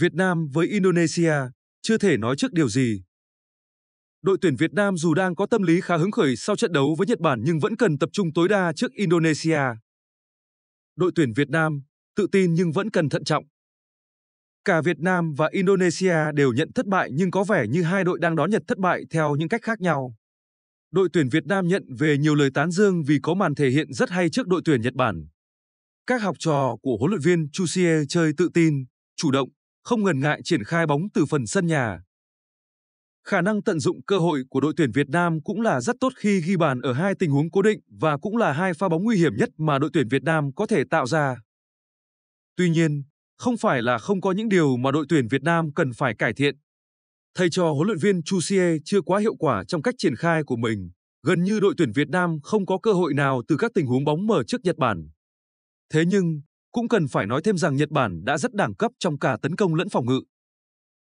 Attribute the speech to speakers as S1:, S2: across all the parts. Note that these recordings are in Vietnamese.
S1: Việt Nam với Indonesia chưa thể nói trước điều gì. Đội tuyển Việt Nam dù đang có tâm lý khá hứng khởi sau trận đấu với Nhật Bản nhưng vẫn cần tập trung tối đa trước Indonesia. Đội tuyển Việt Nam tự tin nhưng vẫn cần thận trọng. Cả Việt Nam và Indonesia đều nhận thất bại nhưng có vẻ như hai đội đang đón nhận thất bại theo những cách khác nhau. Đội tuyển Việt Nam nhận về nhiều lời tán dương vì có màn thể hiện rất hay trước đội tuyển Nhật Bản. Các học trò của huấn luyện viên Chu Xie chơi tự tin, chủ động, không ngần ngại triển khai bóng từ phần sân nhà. Khả năng tận dụng cơ hội của đội tuyển Việt Nam cũng là rất tốt khi ghi bàn ở hai tình huống cố định và cũng là hai pha bóng nguy hiểm nhất mà đội tuyển Việt Nam có thể tạo ra. Tuy nhiên, không phải là không có những điều mà đội tuyển Việt Nam cần phải cải thiện. Thầy trò huấn luyện viên Chusie chưa quá hiệu quả trong cách triển khai của mình, gần như đội tuyển Việt Nam không có cơ hội nào từ các tình huống bóng mở trước Nhật Bản. Thế nhưng, cũng cần phải nói thêm rằng Nhật Bản đã rất đẳng cấp trong cả tấn công lẫn phòng ngự.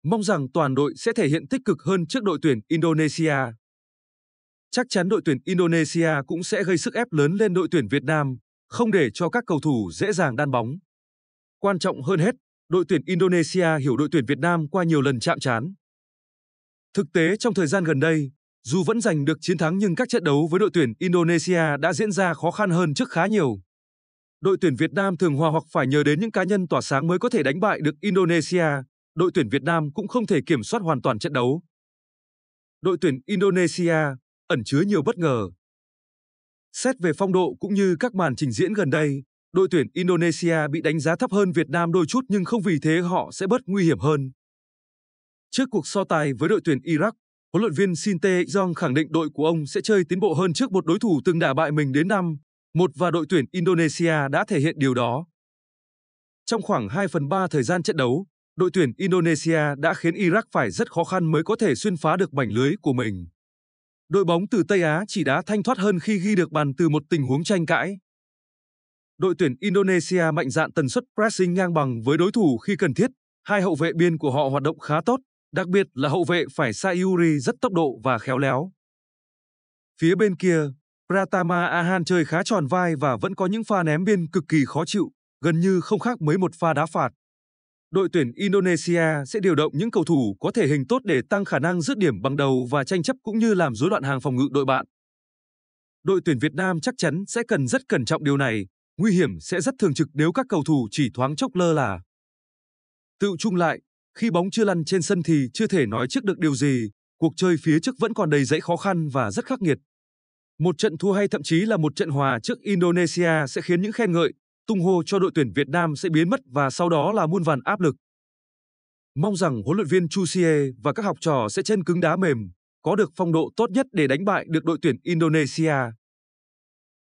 S1: Mong rằng toàn đội sẽ thể hiện tích cực hơn trước đội tuyển Indonesia. Chắc chắn đội tuyển Indonesia cũng sẽ gây sức ép lớn lên đội tuyển Việt Nam, không để cho các cầu thủ dễ dàng đan bóng. Quan trọng hơn hết, đội tuyển Indonesia hiểu đội tuyển Việt Nam qua nhiều lần chạm trán. Thực tế trong thời gian gần đây, dù vẫn giành được chiến thắng nhưng các trận đấu với đội tuyển Indonesia đã diễn ra khó khăn hơn trước khá nhiều đội tuyển Việt Nam thường hòa hoặc phải nhờ đến những cá nhân tỏa sáng mới có thể đánh bại được Indonesia. Đội tuyển Việt Nam cũng không thể kiểm soát hoàn toàn trận đấu. Đội tuyển Indonesia ẩn chứa nhiều bất ngờ. Xét về phong độ cũng như các màn trình diễn gần đây, đội tuyển Indonesia bị đánh giá thấp hơn Việt Nam đôi chút nhưng không vì thế họ sẽ bớt nguy hiểm hơn. Trước cuộc so tài với đội tuyển Iraq, huấn luyện viên Shin Tae-yong khẳng định đội của ông sẽ chơi tiến bộ hơn trước một đối thủ từng đả bại mình đến năm một và đội tuyển Indonesia đã thể hiện điều đó. Trong khoảng 2 phần 3 thời gian trận đấu, đội tuyển Indonesia đã khiến Iraq phải rất khó khăn mới có thể xuyên phá được mảnh lưới của mình. Đội bóng từ Tây Á chỉ đá thanh thoát hơn khi ghi được bàn từ một tình huống tranh cãi. Đội tuyển Indonesia mạnh dạn tần suất pressing ngang bằng với đối thủ khi cần thiết, hai hậu vệ biên của họ hoạt động khá tốt, đặc biệt là hậu vệ phải Sayuri rất tốc độ và khéo léo. Phía bên kia, Pratama Ahan chơi khá tròn vai và vẫn có những pha ném biên cực kỳ khó chịu, gần như không khác mấy một pha đá phạt. Đội tuyển Indonesia sẽ điều động những cầu thủ có thể hình tốt để tăng khả năng dứt điểm bằng đầu và tranh chấp cũng như làm rối loạn hàng phòng ngự đội bạn. Đội tuyển Việt Nam chắc chắn sẽ cần rất cẩn trọng điều này, nguy hiểm sẽ rất thường trực nếu các cầu thủ chỉ thoáng chốc lơ là. Tự chung lại, khi bóng chưa lăn trên sân thì chưa thể nói trước được điều gì, cuộc chơi phía trước vẫn còn đầy dẫy khó khăn và rất khắc nghiệt. Một trận thua hay thậm chí là một trận hòa trước Indonesia sẽ khiến những khen ngợi, tung hô cho đội tuyển Việt Nam sẽ biến mất và sau đó là muôn vàn áp lực. Mong rằng huấn luyện viên Chu Xie và các học trò sẽ chân cứng đá mềm, có được phong độ tốt nhất để đánh bại được đội tuyển Indonesia.